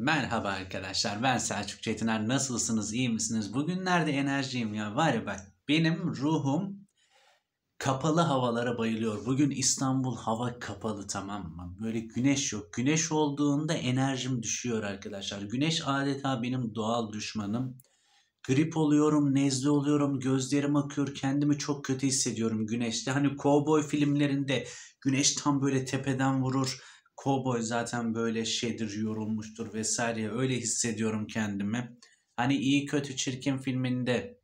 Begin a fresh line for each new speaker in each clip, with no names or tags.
Merhaba arkadaşlar ben Selçuk Çetiner nasılsınız iyi misiniz bugünlerde enerjiyim ya var ya bak benim ruhum kapalı havalara bayılıyor bugün İstanbul hava kapalı tamam mı böyle güneş yok güneş olduğunda enerjim düşüyor arkadaşlar güneş adeta benim doğal düşmanım grip oluyorum nezle oluyorum gözlerim akıyor kendimi çok kötü hissediyorum güneşte hani kovboy filmlerinde güneş tam böyle tepeden vurur Cowboy zaten böyle şeydir yorulmuştur vesaire öyle hissediyorum kendimi. Hani iyi kötü çirkin filminde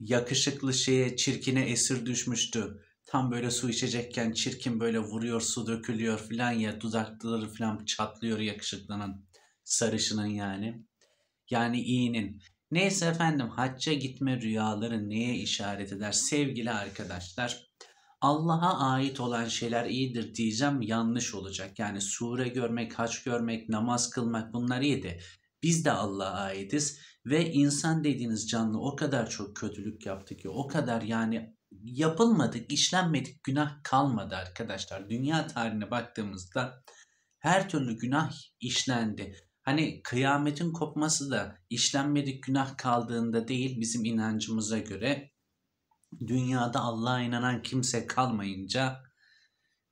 yakışıklı şeye çirkine esir düşmüştü. Tam böyle su içecekken çirkin böyle vuruyor su dökülüyor filan ya dudakları filan çatlıyor yakışıklının sarışının yani. Yani iyinin. Neyse efendim hacca gitme rüyaları neye işaret eder sevgili arkadaşlar? Allah'a ait olan şeyler iyidir diyeceğim yanlış olacak. Yani sure görmek, haç görmek, namaz kılmak bunlar iyiydi. Biz de Allah'a aitiz ve insan dediğiniz canlı o kadar çok kötülük yaptı ki o kadar yani yapılmadık, işlenmedik günah kalmadı arkadaşlar. Dünya tarihine baktığımızda her türlü günah işlendi. Hani kıyametin kopması da işlenmedik günah kaldığında değil bizim inancımıza göre dünyada Allah'a inanan kimse kalmayınca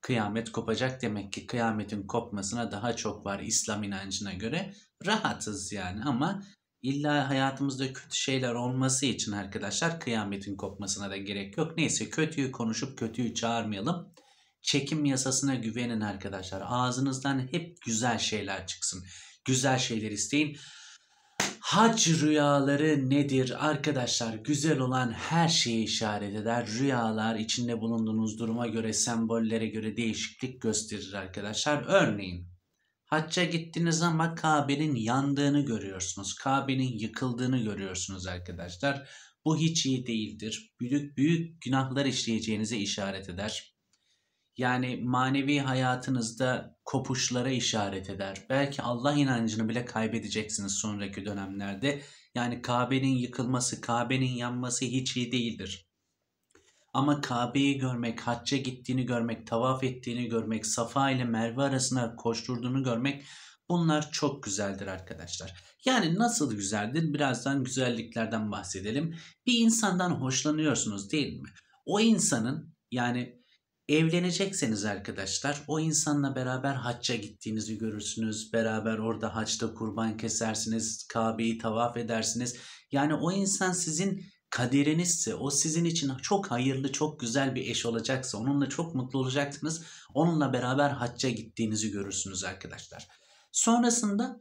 kıyamet kopacak demek ki kıyametin kopmasına daha çok var İslam inancına göre. Rahatız yani ama illa hayatımızda kötü şeyler olması için arkadaşlar kıyametin kopmasına da gerek yok. Neyse kötüyü konuşup kötüyü çağırmayalım. Çekim yasasına güvenin arkadaşlar. Ağzınızdan hep güzel şeyler çıksın. Güzel şeyler isteyin. Hac rüyaları nedir? Arkadaşlar güzel olan her şeyi işaret eder. Rüyalar içinde bulunduğunuz duruma göre, sembollere göre değişiklik gösterir arkadaşlar. Örneğin hacca gittiğiniz zaman Kabe'nin yandığını görüyorsunuz. Kabe'nin yıkıldığını görüyorsunuz arkadaşlar. Bu hiç iyi değildir. Büyük büyük günahlar işleyeceğinize işaret eder. Yani manevi hayatınızda kopuşlara işaret eder. Belki Allah inancını bile kaybedeceksiniz sonraki dönemlerde. Yani Kabe'nin yıkılması, Kabe'nin yanması hiç iyi değildir. Ama Kabe'yi görmek, hacca gittiğini görmek, tavaf ettiğini görmek, Safa ile Merve arasına koşturduğunu görmek bunlar çok güzeldir arkadaşlar. Yani nasıl güzeldir? Birazdan güzelliklerden bahsedelim. Bir insandan hoşlanıyorsunuz değil mi? O insanın yani Evlenecekseniz arkadaşlar o insanla beraber hacca gittiğinizi görürsünüz. Beraber orada haçta kurban kesersiniz, Kabe'yi tavaf edersiniz. Yani o insan sizin kaderinizse, o sizin için çok hayırlı, çok güzel bir eş olacaksa, onunla çok mutlu olacaksınız. Onunla beraber hacca gittiğinizi görürsünüz arkadaşlar. Sonrasında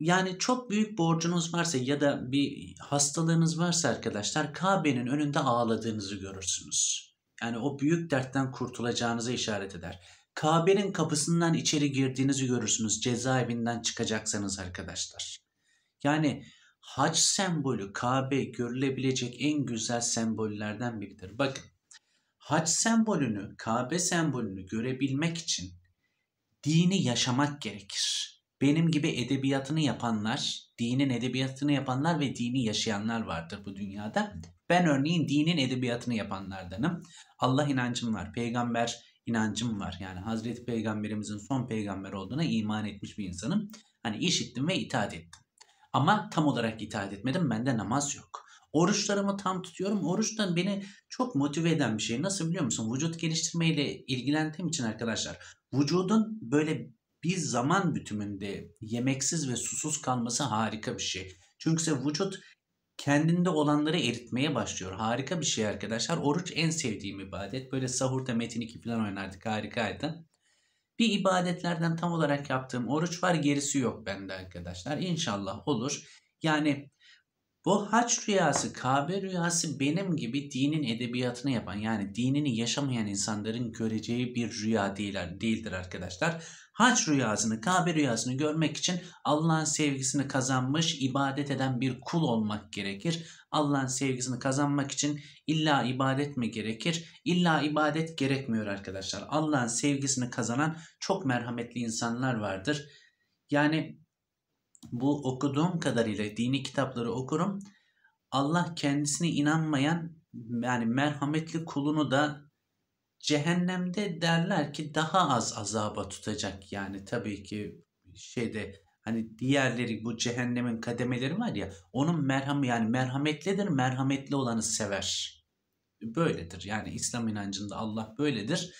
yani çok büyük borcunuz varsa ya da bir hastalığınız varsa arkadaşlar Kabe'nin önünde ağladığınızı görürsünüz yani o büyük dertten kurtulacağınızı işaret eder. Kabe'nin kapısından içeri girdiğinizi görürsünüz cezaevinden çıkacaksanız arkadaşlar. Yani hac sembolü Kabe görülebilecek en güzel sembollerden biridir. Bakın hac sembolünü, Kabe sembolünü görebilmek için dini yaşamak gerekir. Benim gibi edebiyatını yapanlar, dinin edebiyatını yapanlar ve dini yaşayanlar vardır bu dünyada. Ben örneğin dinin edebiyatını yapanlardanım. Allah inancım var, peygamber inancım var. Yani Hazreti Peygamberimizin son peygamber olduğuna iman etmiş bir insanım. Hani işittim ve itaat ettim. Ama tam olarak itaat etmedim. Bende namaz yok. Oruçlarımı tam tutuyorum. Oruçtan beni çok motive eden bir şey. Nasıl biliyor musun? Vücut geliştirmeyle ilgilendiğim için arkadaşlar. Vücudun böyle bir zaman bütümünde yemeksiz ve susuz kalması harika bir şey. Çünkü vücut kendinde olanları eritmeye başlıyor. Harika bir şey arkadaşlar. Oruç en sevdiğim ibadet. Böyle sahurda Metin 2 falan oynardık. Harikaydı. Bir ibadetlerden tam olarak yaptığım oruç var. Gerisi yok bende arkadaşlar. İnşallah olur. Yani bu haç rüyası, Kabe rüyası benim gibi dinin edebiyatını yapan yani dinini yaşamayan insanların göreceği bir rüya değiller, değildir arkadaşlar haç rüyasını, Kabe rüyasını görmek için Allah'ın sevgisini kazanmış, ibadet eden bir kul olmak gerekir. Allah'ın sevgisini kazanmak için illa ibadet mi gerekir? İlla ibadet gerekmiyor arkadaşlar. Allah'ın sevgisini kazanan çok merhametli insanlar vardır. Yani bu okuduğum kadarıyla dini kitapları okurum. Allah kendisine inanmayan yani merhametli kulunu da cehennemde derler ki daha az azaba tutacak yani tabii ki şeyde hani diğerleri bu cehennemin kademeleri var ya onun merham yani merhametlidir merhametli olanı sever. Böyledir yani İslam inancında Allah böyledir.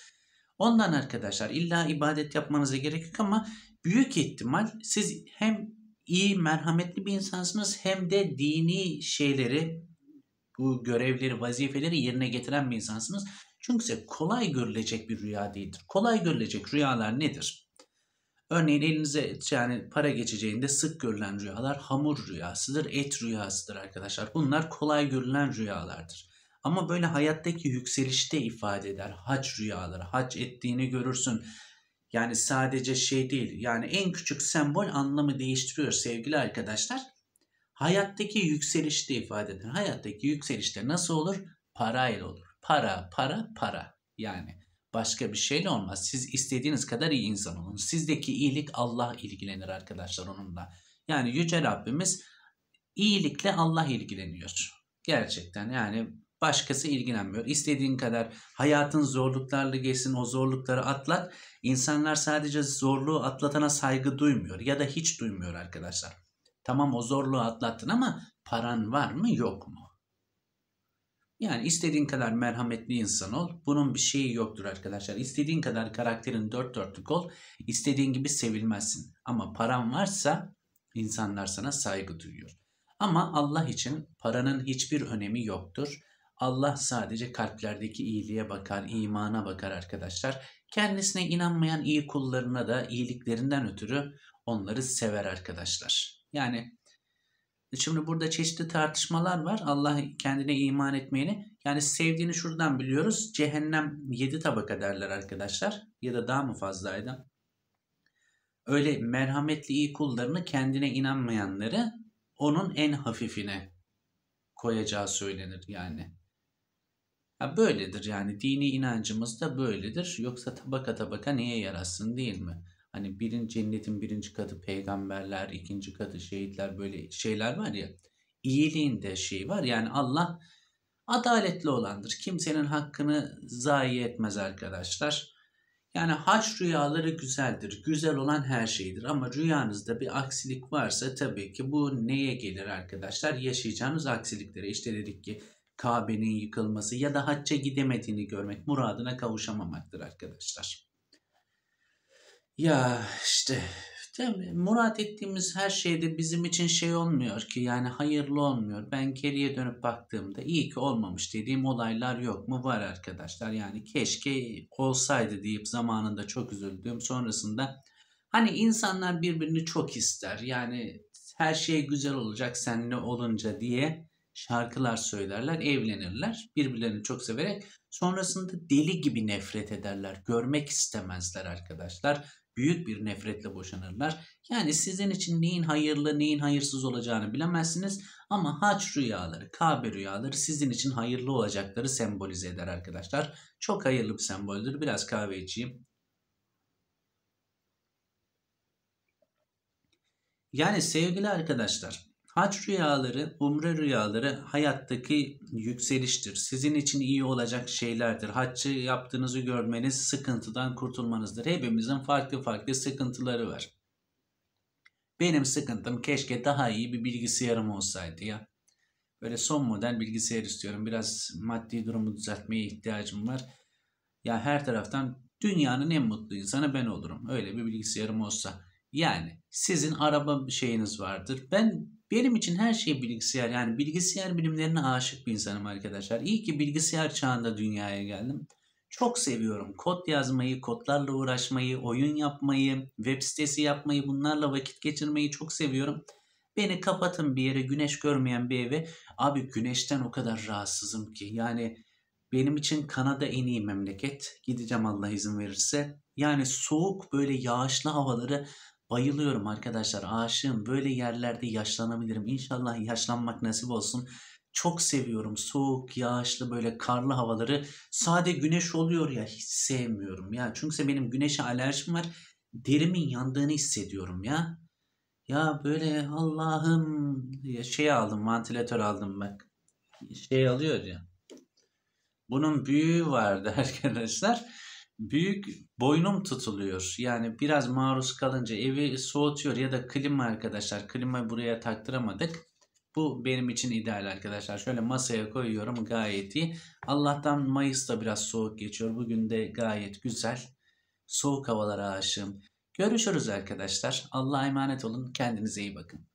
Ondan arkadaşlar illa ibadet yapmanıza gerek yok ama büyük ihtimal siz hem iyi merhametli bir insansınız hem de dini şeyleri bu görevleri vazifeleri yerine getiren bir insansınız. Çünkü kolay görülecek bir rüya değildir. Kolay görülecek rüyalar nedir? Örneğin elinize yani para geçeceğinde sık görülen rüyalar hamur rüyasıdır, et rüyasıdır arkadaşlar. Bunlar kolay görülen rüyalardır. Ama böyle hayattaki yükselişte ifade eder hac rüyaları. Hac ettiğini görürsün. Yani sadece şey değil. Yani en küçük sembol anlamı değiştiriyor sevgili arkadaşlar. Hayattaki yükselişte ifade eder. Hayattaki yükselişte nasıl olur? Parayla olur. Para, para, para. Yani başka bir şeyle olmaz. Siz istediğiniz kadar iyi insan olun. Sizdeki iyilik Allah ilgilenir arkadaşlar onunla. Yani Yüce Rabbimiz iyilikle Allah ilgileniyor. Gerçekten yani başkası ilgilenmiyor. İstediğin kadar hayatın zorluklarla geçsin o zorlukları atlat. İnsanlar sadece zorluğu atlatana saygı duymuyor ya da hiç duymuyor arkadaşlar. Tamam o zorluğu atlattın ama paran var mı yok mu? Yani istediğin kadar merhametli insan ol. Bunun bir şeyi yoktur arkadaşlar. İstediğin kadar karakterin dört dörtlük ol. İstediğin gibi sevilmezsin. Ama paran varsa insanlar sana saygı duyuyor. Ama Allah için paranın hiçbir önemi yoktur. Allah sadece kalplerdeki iyiliğe bakar, imana bakar arkadaşlar. Kendisine inanmayan iyi kullarına da iyiliklerinden ötürü onları sever arkadaşlar. Yani Şimdi burada çeşitli tartışmalar var. Allah kendine iman etmeyeni. Yani sevdiğini şuradan biliyoruz. Cehennem 7 tabaka derler arkadaşlar. Ya da daha mı fazlaydı? Öyle merhametli iyi kullarını kendine inanmayanları onun en hafifine koyacağı söylenir yani. Ya böyledir yani dini inancımız da böyledir. Yoksa tabaka tabaka niye yarasın değil mi? Hani birin cennetin birinci katı peygamberler, ikinci katı şehitler böyle şeyler var ya. İyiliğin de şeyi var. Yani Allah adaletli olandır. Kimsenin hakkını zayi etmez arkadaşlar. Yani haç rüyaları güzeldir. Güzel olan her şeydir. Ama rüyanızda bir aksilik varsa tabii ki bu neye gelir arkadaşlar? Yaşayacağınız aksiliklere. İşte dedik ki Kabe'nin yıkılması ya da hacca gidemediğini görmek muradına kavuşamamaktır arkadaşlar. Ya işte murat ettiğimiz her şeyde bizim için şey olmuyor ki yani hayırlı olmuyor. Ben geriye dönüp baktığımda iyi ki olmamış dediğim olaylar yok mu? Var arkadaşlar yani keşke olsaydı deyip zamanında çok üzüldüm. Sonrasında hani insanlar birbirini çok ister yani her şey güzel olacak seninle olunca diye şarkılar söylerler, evlenirler. Birbirlerini çok severek sonrasında deli gibi nefret ederler. Görmek istemezler arkadaşlar büyük bir nefretle boşanırlar. Yani sizin için neyin hayırlı neyin hayırsız olacağını bilemezsiniz ama haç rüyaları, Kabe rüyaları sizin için hayırlı olacakları sembolize eder arkadaşlar. Çok hayırlı bir semboldür. Biraz kahve içeyim. Yani sevgili arkadaşlar Hac rüyaları, umre rüyaları hayattaki yükseliştir. Sizin için iyi olacak şeylerdir. Haccı yaptığınızı görmeniz sıkıntıdan kurtulmanızdır. Hepimizin farklı farklı sıkıntıları var. Benim sıkıntım keşke daha iyi bir bilgisayarım olsaydı ya. Böyle son model bilgisayar istiyorum. Biraz maddi durumu düzeltmeye ihtiyacım var. Ya her taraftan dünyanın en mutlu insanı ben olurum. Öyle bir bilgisayarım olsa. Yani sizin araba şeyiniz vardır. Ben benim için her şey bilgisayar. Yani bilgisayar bilimlerine aşık bir insanım arkadaşlar. İyi ki bilgisayar çağında dünyaya geldim. Çok seviyorum kod yazmayı, kodlarla uğraşmayı, oyun yapmayı, web sitesi yapmayı, bunlarla vakit geçirmeyi çok seviyorum. Beni kapatın bir yere güneş görmeyen bir eve. Abi güneşten o kadar rahatsızım ki. Yani benim için Kanada en iyi memleket. Gideceğim Allah izin verirse. Yani soğuk böyle yağışlı havaları Bayılıyorum arkadaşlar. Aşığım. Böyle yerlerde yaşlanabilirim. İnşallah yaşlanmak nasip olsun. Çok seviyorum soğuk, yağışlı böyle karlı havaları. Sade güneş oluyor ya hiç sevmiyorum ya. Çünkü benim güneşe alerjim var. Derimin yandığını hissediyorum ya. Ya böyle Allah'ım şey aldım vantilatör aldım bak. Şey alıyor ya. Bunun büyüğü vardı arkadaşlar büyük boynum tutuluyor. Yani biraz maruz kalınca evi soğutuyor ya da klima arkadaşlar. klimayı buraya taktıramadık. Bu benim için ideal arkadaşlar. Şöyle masaya koyuyorum gayet iyi. Allah'tan Mayıs'ta biraz soğuk geçiyor. Bugün de gayet güzel. Soğuk havalara aşığım. Görüşürüz arkadaşlar. Allah'a emanet olun. Kendinize iyi bakın.